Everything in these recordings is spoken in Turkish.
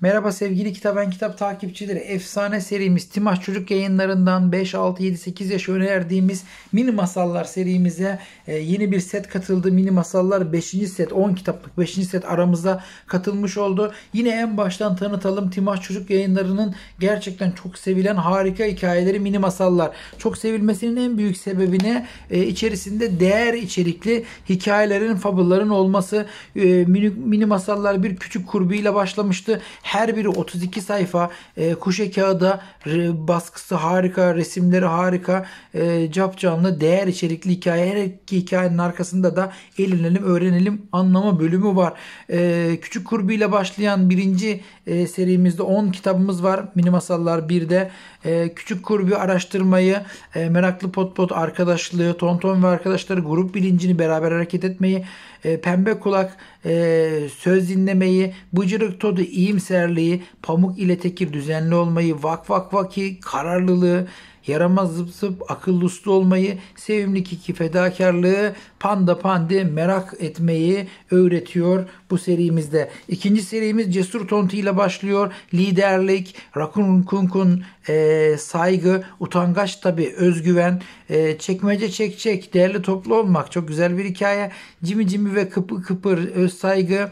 Merhaba sevgili Kitaben Kitap takipçileri. Efsane serimiz Timah Çocuk yayınlarından 5, 6, 7, 8 yaş önerdiğimiz mini masallar serimize e, yeni bir set katıldı. Mini masallar 5. set 10 kitaplık 5. set aramıza katılmış oldu. Yine en baştan tanıtalım Timah Çocuk yayınlarının gerçekten çok sevilen harika hikayeleri mini masallar. Çok sevilmesinin en büyük sebebi e, içerisinde değer içerikli hikayelerin, fabulların olması. E, mini, mini masallar bir küçük kurbiyle başlamıştı her biri 32 sayfa. E, kuşe kağıda re, baskısı harika, resimleri harika. E, cap canlı değer içerikli hikaye. Her iki hikayenin arkasında da elinelim öğrenelim anlama bölümü var. E, Küçük Kurbi ile başlayan birinci e, serimizde 10 kitabımız var. Mini Masallar 1'de. E, Küçük Kurbi araştırmayı, e, meraklı potpot arkadaşlığı, tonton ve arkadaşları grup bilincini beraber hareket etmeyi, e, pembe kulak e, söz dinlemeyi, bıcırık todu iyimser duyarlılığı, pamuk ile tekir düzenli olmayı, vak vak vaki kararlılığı, yaramaz zıp zıp akıllı uslu olmayı, sevimli kiki fedakarlığı, panda pandi merak etmeyi öğretiyor bu serimizde. İkinci serimiz Cesur Tonti ile başlıyor. Liderlik, rakun kunkun e, saygı, utangaç tabi özgüven, e, çekmece çek çek, değerli toplu olmak çok güzel bir hikaye. Cimi cimi ve kıpı kıpır öz saygı,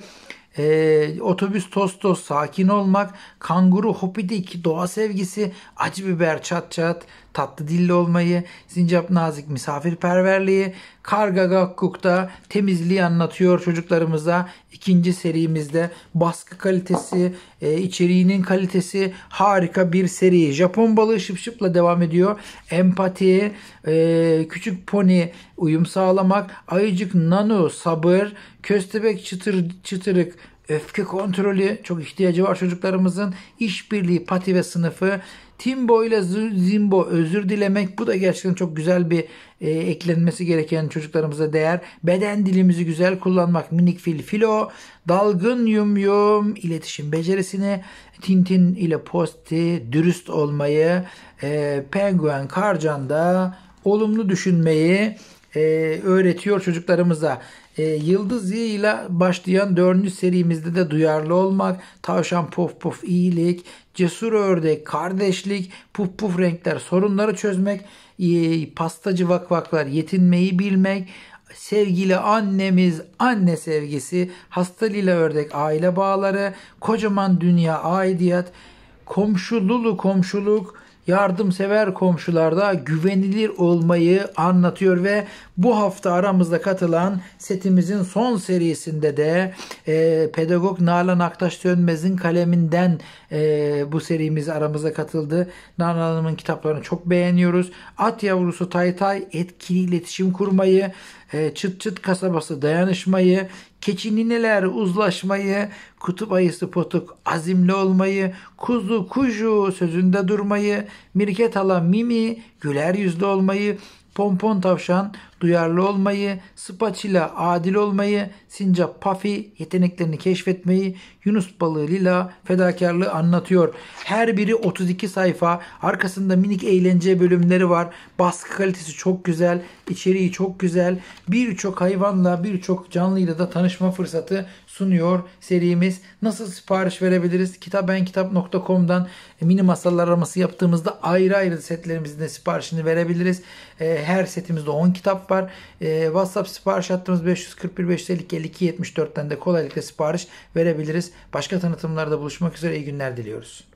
e, otobüs tostos, sakin olmak, kanguru hopidik, doğa sevgisi, acı biber çat çat, tatlı dilli olmayı, sincap nazik misafirperverliği, karga gakkukta temizliği anlatıyor çocuklarımıza. İkinci serimizde baskı kalitesi, e, içeriğinin kalitesi harika bir seri. Japon balığı şıpşıpla devam ediyor. Empati, e, küçük pony uyum sağlamak, ayıcık nano sabır, köstebek çıtır çıtırık öfke kontrolü çok ihtiyacı var çocuklarımızın. işbirliği pati ve sınıfı. Timbo ile Zimbo özür dilemek bu da gerçekten çok güzel bir e, eklenmesi gereken çocuklarımıza değer. Beden dilimizi güzel kullanmak minik fil filo, dalgın yum yum iletişim becerisini, Tintin ile Posti dürüst olmayı, e, Penguen Karcan'da olumlu düşünmeyi, e, öğretiyor çocuklarımıza. E, Yıldız ile başlayan dördüncü serimizde de duyarlı olmak, tavşan puf puf iyilik, cesur ördek, kardeşlik, puf puf renkler, sorunları çözmek, e, pastacı vakvaklar, yetinmeyi bilmek, sevgili annemiz, anne sevgisi, hastalıyla ördek aile bağları, kocaman dünya aidiyat, komşululu komşuluk, yardımsever komşularda güvenilir olmayı anlatıyor ve bu hafta aramızda katılan setimizin son serisinde de e, pedagog Nalan Aktaş Sönmez'in kaleminden e, bu serimiz aramıza katıldı. Nalan Hanım'ın kitaplarını çok beğeniyoruz. At Yavrusu Taytay etkili iletişim kurmayı, e, çıt çıt kasabası dayanışmayı, keçi nineler uzlaşmayı, kutup ayısı potuk azimli olmayı, kuzu kuju sözünde durmayı, mirket hala mimi güler yüzlü olmayı, pompon tavşan duyarlı olmayı, spatula adil olmayı, sincap pafi yeteneklerini keşfetmeyi, Yunus balığı lila fedakarlığı anlatıyor. Her biri 32 sayfa. Arkasında minik eğlence bölümleri var. Baskı kalitesi çok güzel. içeriği çok güzel. Birçok hayvanla, birçok canlıyla da tanışma fırsatı sunuyor serimiz. Nasıl sipariş verebiliriz? Kitabenkitap.com'dan e, mini masallar araması yaptığımızda ayrı ayrı setlerimizin de siparişini verebiliriz. E, her setimizde 10 kitap WhatsApp var. E, WhatsApp sipariş hattımız 541 552 52 74'ten de kolaylıkla sipariş verebiliriz. Başka tanıtımlarda buluşmak üzere iyi günler diliyoruz.